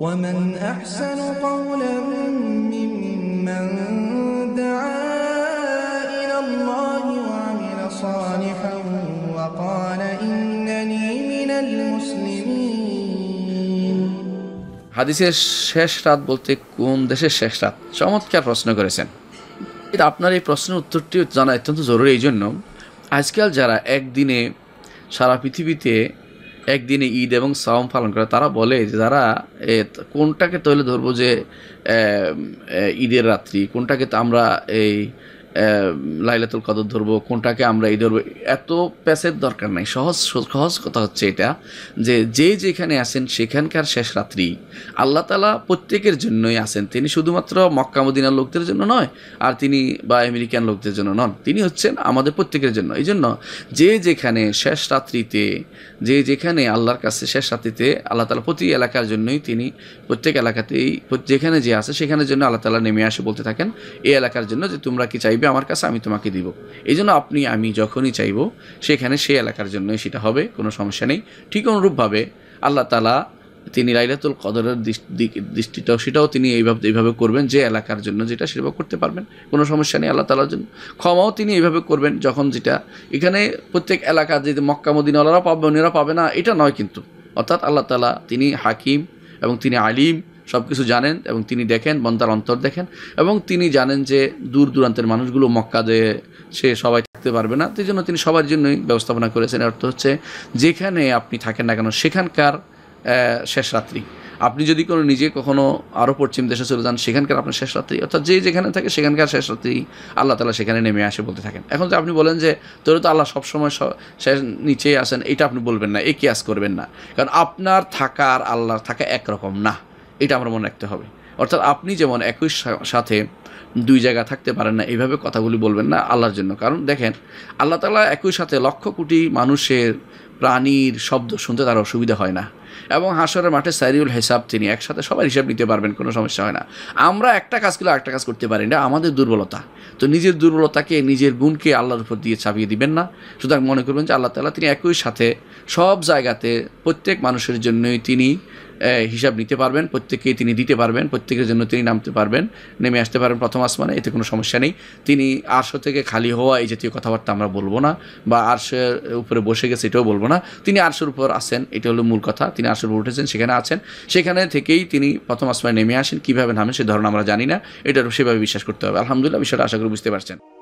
ومن أحسن قولا ممن دعا إلى الله وعمل صالحا وقال إنني من المسلمين হাদিসের শেষ রাত বলতে কোন দেশের শেষ রাত চমৎকার প্রশ্ন করেছেন আপনার এই প্রশ্নের উত্তরটি জানা অত্যন্ত জরুরি এই জন্য আজকাল যারা একদিনে সারা পৃথিবীতে একদিনে ঈদ এবং সাওম পালন করে তারা বলে যে যারা কোনটাকে তৈলে ধরবো যে ঈদের রাত্রি কোনটাকে আমরা এই লাইলাতুল কদর ধরবো কোনটাকে আমরা এই ধরবো এত প্যাসের দরকার নাই সহজ সহজ কথা হচ্ছে এটা যে যে যেখানে আছেন সেখানকার শেষ রাত্রি আল্লাহ তালা প্রত্যেকের জন্যই আছেন তিনি শুধুমাত্র মক্কামদিনার লোকদের জন্য নয় আর তিনি বা আমেরিকান লোকদের জন্য নন তিনি হচ্ছেন আমাদের প্রত্যেকের জন্য এই জন্য যে যেখানে শেষ রাত্রিতে যে যেখানে আল্লাহর কাছে শেষ রাত্রিতে আল্লাহ তালা প্রতি এলাকার জন্যই তিনি প্রত্যেক এলাকাতেই যেখানে যে আছে সেখানের জন্য আল্লাহ তালা নেমে আসে বলতে থাকেন এই এলাকার জন্য যে তোমরা কি চাইবে আমার কাছে আমি তোমাকে দিব এই জন্য আপনি আমি যখনই চাইব সেখানে সেই এলাকার জন্যই সেটা হবে কোনো সমস্যা নেই ঠিক অনুরূপভাবে আল্লাহ তালা তিনি লাইলাতুল কদরের দৃষ্টিটাও সেটাও তিনি এইভাবে এইভাবে করবেন যে এলাকার জন্য যেটা সেভাবে করতে পারবেন কোনো সমস্যা নেই আল্লাহ তালার জন্য ক্ষমাও তিনি এইভাবে করবেন যখন যেটা এখানে প্রত্যেক এলাকা যে মক্কা মদিনাওয়ালারা পাবে ওনারা পাবে না এটা নয় কিন্তু অর্থাৎ আল্লাহ তালা তিনি হাকিম এবং তিনি আলিম সব কিছু জানেন এবং তিনি দেখেন বন্দার অন্তর দেখেন এবং তিনি জানেন যে দূর দূরান্তের মানুষগুলো মক্কাদে সে সবাই থাকতে পারবে না সেই জন্য তিনি সবার জন্যই ব্যবস্থাপনা করেছেন অর্থ হচ্ছে যেখানে আপনি থাকেন না কেন সেখানকার শেষ রাত্রি আপনি যদি কোনো নিজে কখনো আরও পশ্চিম দেশে চলে যান সেখানকার আপনার শেষ রাত্রি অর্থাৎ যে যেখানে থাকে সেখানকার শেষ রাত্রি আল্লাহ তালা সেখানে নেমে আসে বলতে থাকেন এখন যে আপনি বলেন যে তোর তো আল্লাহ সবসময় শেষ নিচেই আসেন এটা আপনি বলবেন না এ কেয়াস করবেন না কারণ আপনার থাকা আর আল্লাহর থাকা একরকম না এটা আমরা মনে রাখতে হবে অর্থাৎ আপনি যেমন একই সাথে দুই জায়গা থাকতে পারেন না এইভাবে কথাগুলি বলবেন না আল্লাহর জন্য কারণ দেখেন আল্লাহ তালা একই সাথে লক্ষ কোটি মানুষের প্রাণীর শব্দ শুনতে তার অসুবিধা হয় না এবং হাসরের মাঠে সাইরিউল হিসাব তিনি একসাথে সবার হিসাব নিতে পারবেন কোনো সমস্যা হয় না আমরা একটা কাজ করলে একটা কাজ করতে পারি না আমাদের দুর্বলতা তো নিজের দুর্বলতাকে নিজের গুণকে আল্লাহর উপর দিয়ে চাপিয়ে দিবেন না সুতরাং মনে করবেন যে আল্লাহ তালা তিনি একই সাথে সব জায়গাতে প্রত্যেক মানুষের জন্যই তিনি হিসাব নিতে পারবেন প্রত্যেককেই তিনি দিতে পারবেন প্রত্যেকের জন্য তিনি নামতে পারবেন নেমে আসতে পারবেন প্রথম আসমানে এতে কোনো সমস্যা নেই তিনি আরশো থেকে খালি হওয়া এই জাতীয় কথাবার্তা আমরা বলবো না বা আরশের উপরে বসে গেছে এটাও বলবো না না তিনি আরশের উপর আসেন এটা হলো মূল কথা তিনি আরশের উপর উঠেছেন সেখানে আছেন সেখানে থেকেই তিনি প্রথম আসমায় নেমে আসেন কীভাবে নামেন সে ধরনা আমরা জানি না এটা সেভাবে বিশ্বাস করতে হবে আলহামদুলিল্লাহ বিষয়টা আশা করি বুঝতে পারছেন